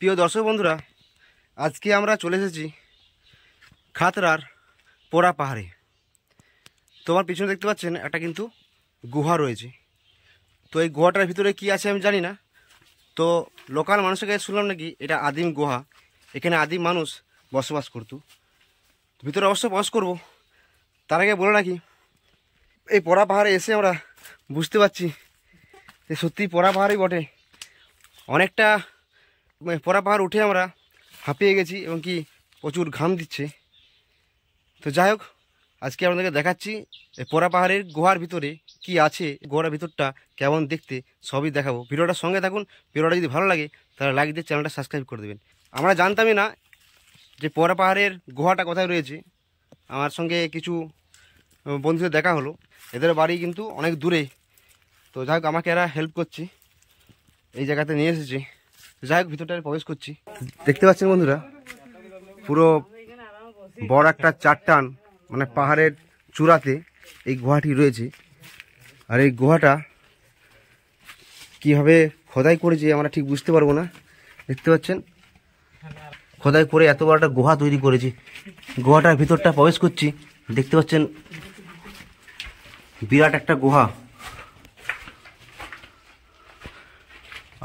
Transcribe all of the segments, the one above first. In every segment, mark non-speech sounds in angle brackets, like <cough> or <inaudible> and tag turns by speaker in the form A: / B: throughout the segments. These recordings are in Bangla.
A: প্রিয় দর্শক বন্ধুরা আজকে আমরা চলে এসেছি খাতরার পোড়া পাহাড়ে তোমার পিছনে দেখতে পাচ্ছেন একটা কিন্তু গুহা রয়েছে তো এই গুহাটার ভিতরে কি আছে আমি জানি না তো লোকাল মানুষের কাছে শুনলাম নাকি এটা আদিম গুহা এখানে আদিম মানুষ বসবাস করত ভিতরে অবশ্য বস করব তার আগে বলে রাখি এই পোড়া পাহাড়ে এসে আমরা বুঝতে পারছি যে সত্যি পোড়া পাহাড়ই বটে অনেকটা মানে পড়া পাহাড় উঠে আমরা হাঁপিয়ে গেছি এবং কি প্রচুর ঘাম দিচ্ছে তো যাই হোক আজকে আপনাদেরকে দেখাচ্ছি পড়া পাহাড়ের গুহার ভিতরে কি আছে গোহার ভিতরটা কেমন দেখতে সবই দেখাবো ভিডিওটার সঙ্গে থাকুন ভিডিওটা যদি ভালো লাগে তাহলে লাইক দিয়ে চ্যানেলটা সাবস্ক্রাইব করে দেবেন আমরা জানতামই না যে পড়া পাহাড়ের গুহাটা কোথায় রয়েছে আমার সঙ্গে কিছু বন্ধুদের দেখা হলো এদের বাড়ি কিন্তু অনেক দূরে তো যাই হোক আমাকে এরা হেল্প করছে এই জায়গাতে নিয়ে এসেছে যাই হোক ভিতরটায় প্রবেশ করছি দেখতে পাচ্ছেন বন্ধুরা পুরো বড় একটা চারটান মানে পাহাড়ের চূড়াতে এই গুহাটি রয়েছে আর এই গুহাটা কীভাবে খোদাই করেছে আমরা ঠিক বুঝতে পারবো না দেখতে পাচ্ছেন খোদাই করে এত বড় একটা গুহা তৈরি করেছে গুহাটার ভিতরটা প্রবেশ করছি দেখতে পাচ্ছেন বিরাট একটা গুহা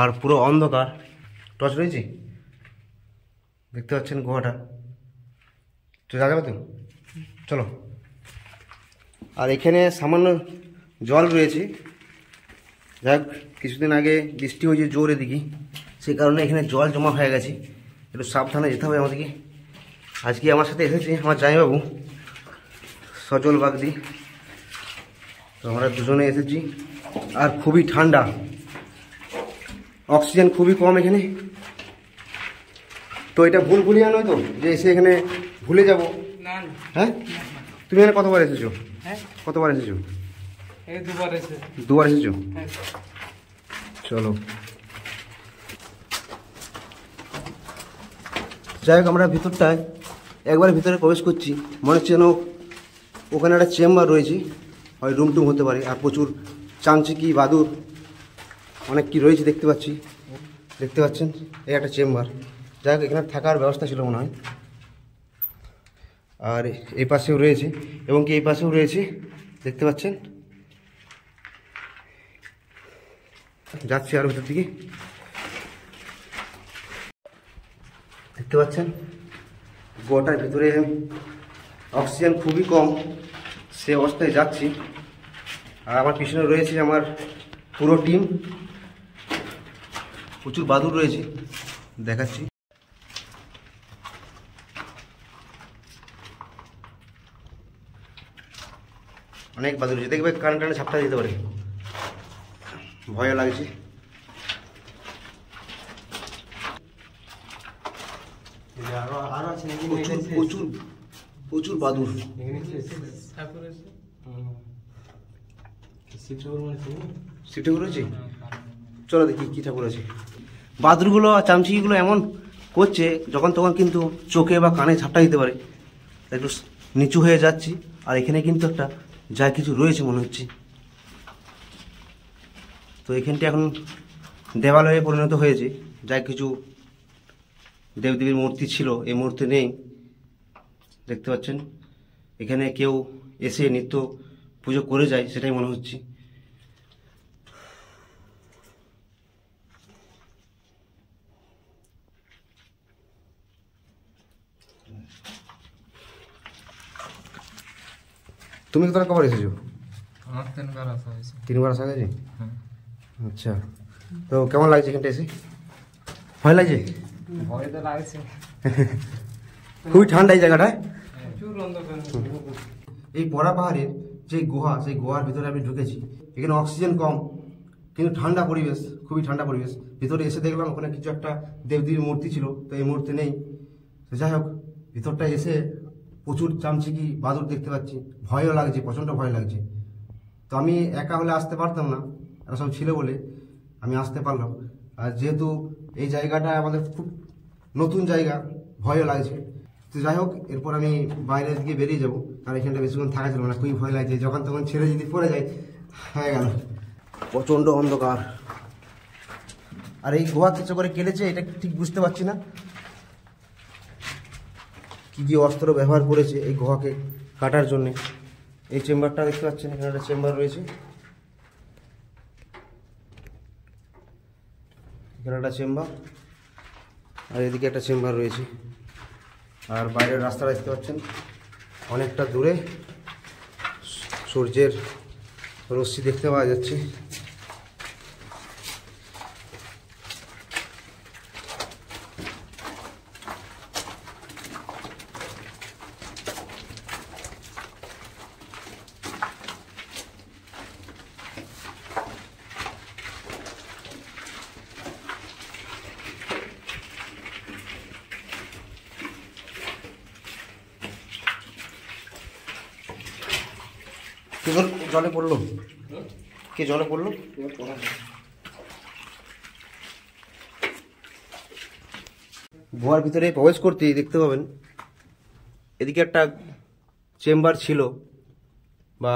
A: আর পুরো অন্ধকার টর্চ রয়েছে দেখতে পাচ্ছেন গুহাটা তো যা যাবে তো চলো আর এখানে সামান্য জল রয়েছে যাক কিছুদিন আগে বৃষ্টি হয়েছে জোর এদিকে সেই কারণে এখানে জল জমা হয়ে গেছে একটু সাবধানে যেতে হবে আমাদেরকে আজকে আমার সাথে এসেছে আমার জামাইবাবু সজল বাগদি তো আমরা দুজনে এসেছি আর খুবই ঠান্ডা অক্সিজেন খুবই কম এখানে তো এটা ভুল ভুলিয়া নয় তো যে এসে এখানে ভুলে যাব হ্যাঁ তুমি এখানে কতবার এসেছো হ্যাঁ? কতবার এসেছো দুবার এসেছো হ্যাঁ। চলো যাই হোক আমরা ভিতরটায় একবার ভিতরে প্রবেশ করছি মনে হচ্ছে যেন ওখানে একটা চেম্বার রয়েছে হয় রুম টুম হতে পারে আর প্রচুর চামচিকি বাদুর অনেক কি রয়েছে দেখতে পাচ্ছি দেখতে পাচ্ছেন এই একটা চেম্বার যাই হোক এখানে থাকার ব্যবস্থা ছিল মনে হয় আর এই পাশেও রয়েছে এবং কি এই পাশেও রয়েছে দেখতে পাচ্ছেন যাচ্ছি আর ভিতর দিকে দেখতে পাচ্ছেন গোয়াটার ভিতরে অক্সিজেন খুবই কম সে অবস্থায় যাচ্ছি আর আমার পিছনে রয়েছে আমার পুরো টিম প্রচুর বাদুর রয়েছে দেখাচ্ছি অনেক বাদুর রয়েছে দেখবে কানে টানে ছাপটা দিতে পারে ভয় লাগছে প্রচুর প্রচুর চলো দেখি কি ঠাকুর আছে বাদুরগুলো আর চামচিগুলো এমন করছে যখন তখন কিন্তু চোখে বা কানে ঝাপটা দিতে পারে একটু নিচু হয়ে যাচ্ছি আর এখানে কিন্তু একটা যা কিছু রয়েছে মনে হচ্ছে তো এখানটি এখন দেওয়ালয়ে পরিণত হয়েছে যা কিছু দেবদেবীর মূর্তি ছিল এই মূর্তি নেই দেখতে পাচ্ছেন এখানে কেউ এসে নিত্য পুজো করে যায় সেটাই মনে হচ্ছে তুমি কত কবার এসেছো আমার তিনবার আসা হয়েছে তিনবার আসা আচ্ছা তো কেমন লাগছে এখানটা এসে ভয় লাগছে ভয় তো লাগছে খুবই ঠান্ডা এই জায়গাটায় এই পড়া পাহাড়ের যে গুহা সেই গুহার ভিতরে আমি ঢুকেছি এখানে অক্সিজেন কম কিন্তু ঠান্ডা পরিবেশ খুবই ঠান্ডা পরিবেশ ভিতরে এসে দেখলাম ওখানে কিছু একটা দেবদেবীর মূর্তি ছিল তো এই মূর্তি নেই তো যাই হোক ভিতরটা এসে প্রচুর চামচিকি বাদুর দেখতে পাচ্ছি ভয়ও লাগছে প্রচণ্ড ভয় লাগছে তো আমি একা হলে আসতে পারতাম না এরা সব ছিল বলে আমি আসতে পারলাম আর যেহেতু এই জায়গাটা আমাদের খুব নতুন জায়গা ভয়ও লাগছে তো যাই হোক এরপর আমি বাইরে দিকে বেরিয়ে যাবো আর এখানটা বেশিক্ষণ থাকা ছিল না খুবই ভয় লাগছে যখন তখন ছেড়ে যদি পড়ে যায় হয়ে গেল প্রচণ্ড অন্ধকার আর এই গোয়া কিছু করে কেটেছে এটা ঠিক বুঝতে পারছি না কি কি অস্ত্র ব্যবহার করেছে এই গুহাকে কাটার জন্য এই চেম্বারটা দেখতে পাচ্ছেন এখানে একটা চেম্বার রয়েছে এখানে একটা চেম্বার আর এদিকে একটা চেম্বার রয়েছে আর বাইরের রাস্তা দেখতে পাচ্ছেন অনেকটা দূরে সূর্যের রশ্মি দেখতে পাওয়া যাচ্ছে জলে পড়লো কে জলে পড়লো গুহার ভিতরে প্রবেশ করতেই দেখতে পাবেন এদিকে একটা চেম্বার ছিল বা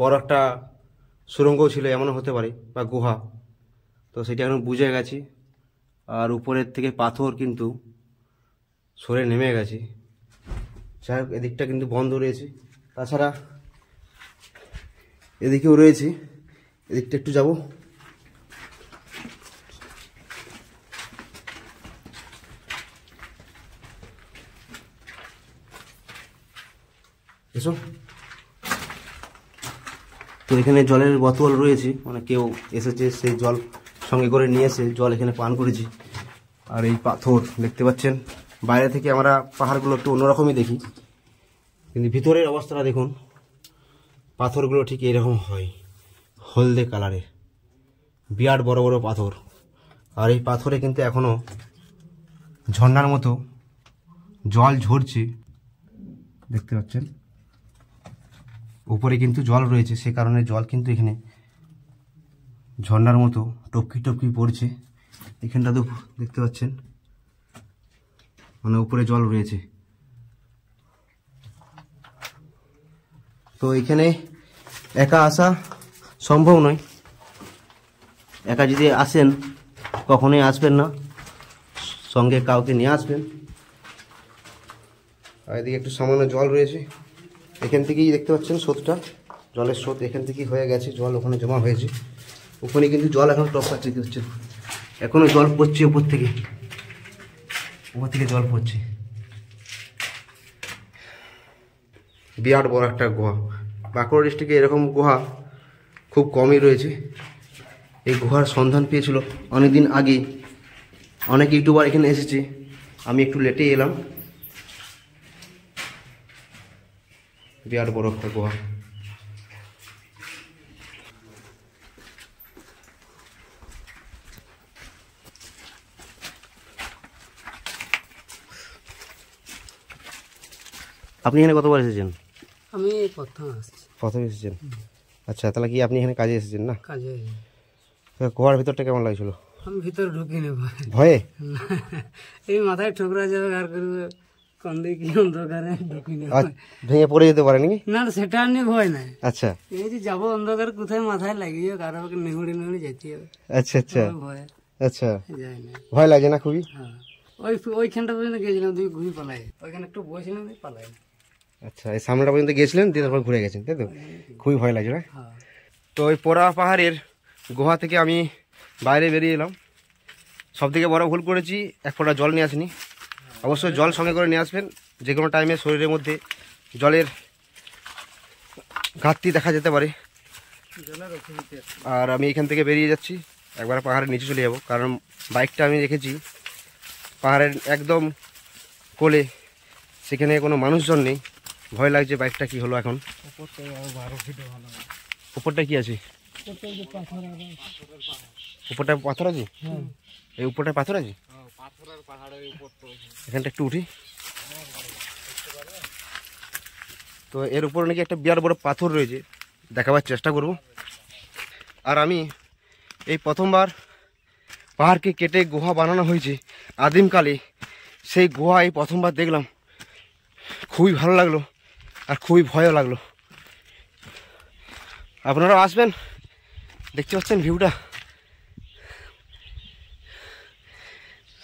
A: বড় একটা সুরঙ্গ ছিল এমনও হতে পারে বা গুহা তো সেটা এখন বুঝে গেছি আর উপরের থেকে পাথর কিন্তু সরে নেমে গেছে যাই হোক এদিকটা কিন্তু বন্ধ রয়েছে তাছাড়া এদিকেও রয়েছে এদিকটা একটু যাব এসো তো এখানে জলের বোতল রয়েছে মানে কেউ এসেছে সেই জল সঙ্গে করে নিয়ে এসে জল এখানে পান করেছি আর এই পাথর দেখতে পাচ্ছেন বাইরে থেকে আমরা পাহাড়গুলো একটু অন্যরকমই দেখি কিন্তু ভিতরের অবস্থাটা দেখুন পাথরগুলো ঠিক এরকম হয় হলদে কালারের বিরাট বড় বড় পাথর আর এই পাথরে কিন্তু এখনও ঝর্নার মতো জল ঝরছে দেখতে পাচ্ছেন উপরে কিন্তু জল রয়েছে সে কারণে জল কিন্তু এখানে ঝর্নার মতো টপকি টপকি পড়ছে এখানটা তো দেখতে পাচ্ছেন মানে উপরে জল রয়েছে তো এখানে একা আসা সম্ভব নয় একা যদি আসেন কখনোই আসবেন না সঙ্গে কাউকে নিয়ে আসবেন আর এদিকে একটু সামান্য জল রয়েছে এখান থেকেই দেখতে পাচ্ছেন স্রোতটা জলের স্রোত এখান থেকেই হয়ে গেছে জল ওখানে জমা হয়েছে ওখানে কিন্তু জল এখন টপ পাচ্ছে দেখতে পাচ্ছেন এখনও জল পড়ছে উপর থেকে উপর থেকে জল পড়ছে বিরাট বড় একটা গুহা বাঁকুড়া ডিস্ট্রিক্টে এরকম গুহা খুব কমই রয়েছে এই গুহার সন্ধান পেয়েছিল অনেকদিন আগে অনেক ইউটিউবার এখানে এসেছে আমি একটু লেটে এলাম বিরাট বড় একটা গুহা আপনি এখানে কতবার এসেছেন আমি প্রথম আসছি প্রথম এসেছেন আচ্ছা তাহলে কি আপনি এখানে কাজে এসেছেন না কাজে কুয়ার ভিতরটা কেমন লাগছিল আমি ভিতরে ঢুকি না ভয়ে <laughs> এই মাথায় ঠোকরা যাবে আর করবে কি অন্ধকারে ভেঙে পড়ে যেতে পারে নাকি না সেটা নিয়ে ভয় আচ্ছা যে যাবো অন্ধকার কোথায় মাথায় লাগিয়ে কারো যেতে হবে আচ্ছা আচ্ছা ভয় আচ্ছা ভয় লাগে না খুবই হ্যাঁ। ওই ওইখানটা গেছিলাম তুই ঘুরে পালাই ওইখানে একটু বসে পালাই আচ্ছা এই সামনেটা পর্যন্ত গিয়েছিলেন দিয়ে তারপর ঘুরে গেছেন তাই তো খুবই ভয় লাগছে না হ্যাঁ। তো ওই পোড়া পাহাড়ের গুহা থেকে আমি বাইরে বেরিয়ে এলাম সব থেকে বড় ভুল করেছি এক ফোঁটা জল নিয়ে আসিনি অবশ্যই জল সঙ্গে করে নিয়ে আসবেন যে কোনো টাইমে শরীরের মধ্যে জলের ঘাটতি দেখা যেতে পারে আর আমি এখান থেকে বেরিয়ে যাচ্ছি একবার পাহাড়ের নিচে চলে যাব কারণ বাইকটা আমি রেখেছি পাহাড়ের একদম কোলে সেখানে কোনো মানুষজন নেই ভয় লাগছে বাইকটা কি হলো এখন উপরটা কি আছে উপরটা পাথর আছে হ্যাঁ। এই উপরটা পাথর আছে হ্যাঁ, এখানটা একটু উঠি তো এর উপরে নাকি একটা বিরাট বড় পাথর রয়েছে দেখাবার চেষ্টা করব আর আমি এই প্রথমবার পাহাড়কে কেটে গুহা বানানো হয়েছে আদিমকালে সেই গুহা এই প্রথমবার দেখলাম খুবই ভালো লাগলো আর খুবই ভয়ও লাগলো আপনারা আসবেন দেখতে পাচ্ছেন ভিউটা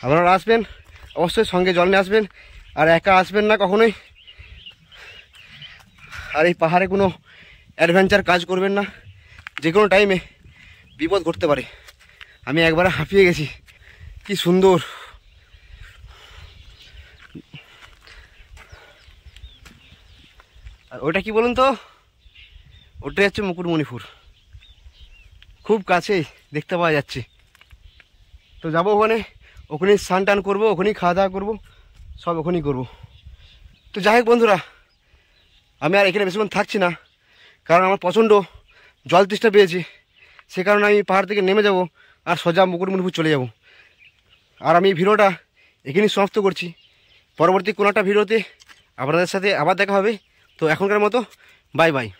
A: আপনারা আসবেন অবশ্যই সঙ্গে জল নিয়ে আসবেন আর একা আসবেন না কখনোই আর এই পাহাড়ে কোনো অ্যাডভেঞ্চার কাজ করবেন না যে কোনো টাইমে বিপদ ঘটতে পারে আমি একবারে হাঁপিয়ে গেছি কি সুন্দর আর ওটা কি বলুন তো ওটাই হচ্ছে মুকুটমণিপুর খুব কাছেই দেখতে পাওয়া যাচ্ছে তো যাব ওখানে ওখানেই স্নান টান করবো ওখানেই খাওয়া দাওয়া করবো সব ওখানেই করবো তো যাই হোক বন্ধুরা আমি আর এখানে বেশিক্ষণ থাকছি না কারণ আমার প্রচণ্ড জল তৃষ্ঠা পেয়েছি সে কারণে আমি পাহাড় থেকে নেমে যাব আর সোজা মুকুটমণিপুর চলে যাব আর আমি ভিডিওটা এখানেই সমাপ্ত করছি পরবর্তী কোনো একটা ভিডিওতে আপনাদের সাথে আবার দেখা হবে Te voy a congrar moto. Bye bye.